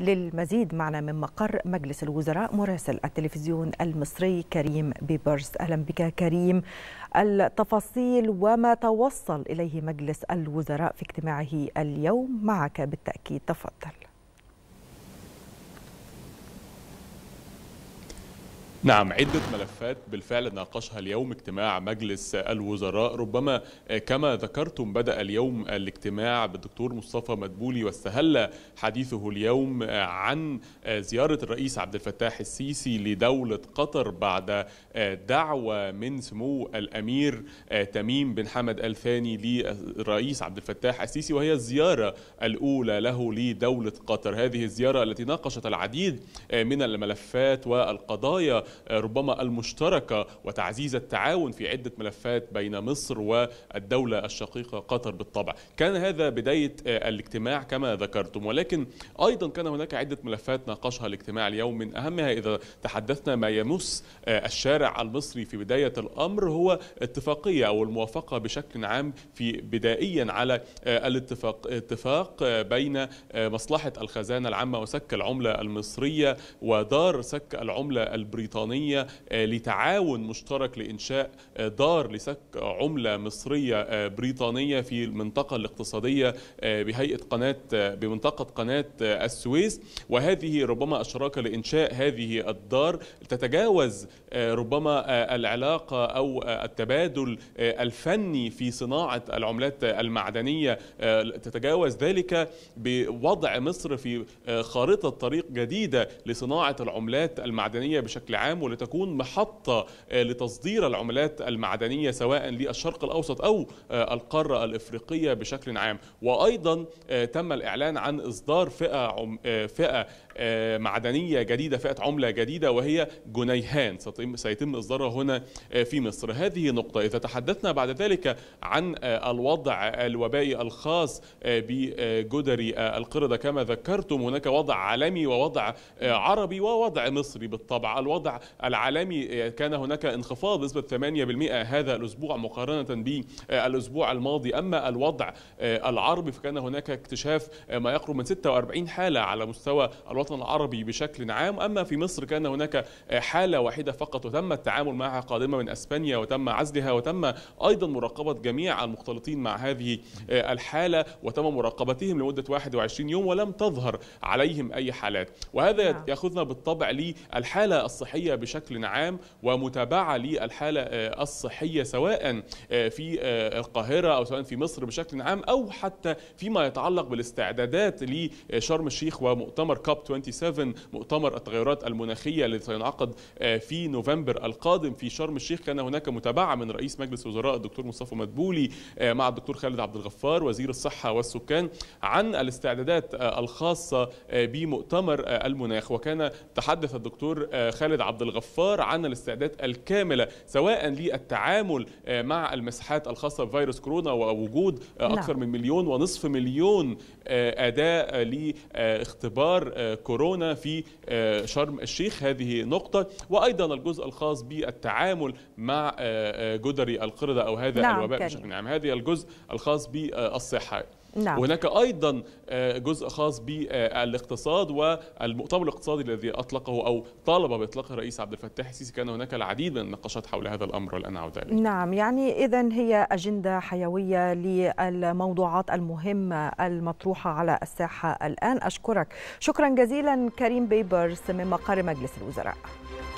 للمزيد معنا من مقر مجلس الوزراء مراسل التلفزيون المصري كريم بيبرز أهلا بك كريم التفاصيل وما توصل إليه مجلس الوزراء في اجتماعه اليوم معك بالتأكيد تفضل نعم عدة ملفات بالفعل ناقشها اليوم اجتماع مجلس الوزراء ربما كما ذكرتم بدأ اليوم الاجتماع بالدكتور مصطفى مدبولي واستهل حديثه اليوم عن زيارة الرئيس عبد الفتاح السيسي لدولة قطر بعد دعوة من سمو الأمير تميم بن حمد الثاني للرئيس عبد الفتاح السيسي وهي الزيارة الأولى له لدولة قطر هذه الزيارة التي ناقشت العديد من الملفات والقضايا ربما المشتركة وتعزيز التعاون في عدة ملفات بين مصر والدولة الشقيقة قطر بالطبع كان هذا بداية آه، الاجتماع كما ذكرتم ولكن أيضا كان هناك عدة ملفات ناقشها الاجتماع اليوم من أهمها إذا تحدثنا ما يمس آه، الشارع المصري في بداية الأمر هو اتفاقية أو الموافقة بشكل عام في بدائيا على آه، الاتفاق اتفاق بين مصلحة الخزانة العامة وسك العملة المصرية ودار سك العملة البريطانية بريطانية آه، لتعاون مشترك لإنشاء آه، دار لسك عملة مصرية آه، بريطانية في المنطقة الاقتصادية بهيئة قناة بمنطقة قناة السويس وهذه ربما الشراكة لإنشاء هذه الدار تتجاوز ربما العلاقة أو التبادل الفني في صناعة العملات المعدنية تتجاوز ذلك بوضع مصر في خارطة طريق جديدة لصناعة العملات المعدنية بشكل عام عام ولتكون محطة آه، لتصدير العملات المعدنية سواء للشرق الأوسط أو آه، القارة الإفريقية بشكل عام وأيضا آه، تم الإعلان عن إصدار فئة, عم... فئة معدنية جديدة فئة عملة جديدة وهي جنيهان سيتم إصدارها هنا في مصر هذه نقطة إذا تحدثنا بعد ذلك عن الوضع الوبائي الخاص بجدري القردة كما ذكرتم هناك وضع عالمي ووضع عربي ووضع مصري بالطبع الوضع العالمي آه، كان هناك انخفاض نسبة 8% هذا الأسبوع مقارنة بالأسبوع الماضي أما الوضع آه، العربي فكان هناك اكتشاف آه، ما يقرب من 46 حالة على مستوى الوطن العربي بشكل عام أما في مصر كان هناك حالة واحدة فقط وتم التعامل معها قادمة من أسبانيا وتم عزلها وتم أيضا مراقبة جميع المختلطين مع هذه الحالة وتم مراقبتهم لمدة 21 يوم ولم تظهر عليهم أي حالات وهذا نعم. يأخذنا بالطبع للحالة الصحية الصحية بشكل عام ومتابعة للحالة آه، الصحية سواء آه، في آه، القاهرة أو سواء في مصر بشكل عام أو حتى فيما يتعلق بالاستعدادات لشرم الشيخ ومؤتمر كاب 27 مؤتمر التغيرات المناخية الذي سينعقد في نوفمبر القادم في شرم الشيخ كان هناك متابعة من رئيس مجلس الوزراء الدكتور مصطفى مدبولي مع الدكتور خالد عبد الغفار وزير الصحة والسكان عن الاستعدادات الخاصة بمؤتمر المناخ وكان تحدث الدكتور خالد عبد عبد الغفار عن الاستعداد الكامله سواء للتعامل آه، مع المساحات الخاصه بفيروس كورونا ووجود آه، نعم. اكثر من مليون ونصف مليون آه، اداه لاختبار كورونا في شرم الشيخ هذه نقطه وايضا الجزء الخاص بالتعامل مع جدري القرده او هذا نعم، الوباء بشكل عام هذه الجزء الخاص بالصحه نعم. وهناك أيضا آه، جزء خاص بالاقتصاد والمؤتمر الاقتصادي الذي أطلقه أو طالب بإطلاقه الرئيس عبد الفتاح السيسي كان هناك العديد من النقاشات حول هذا الأمر والآن أعود إليه نعم يعني إذا هي أجندة حيوية للموضوعات المهمة المطروحة على الساحة الآن أشكرك شكرا جزيلا كريم بيبرس من مقر مجلس الوزراء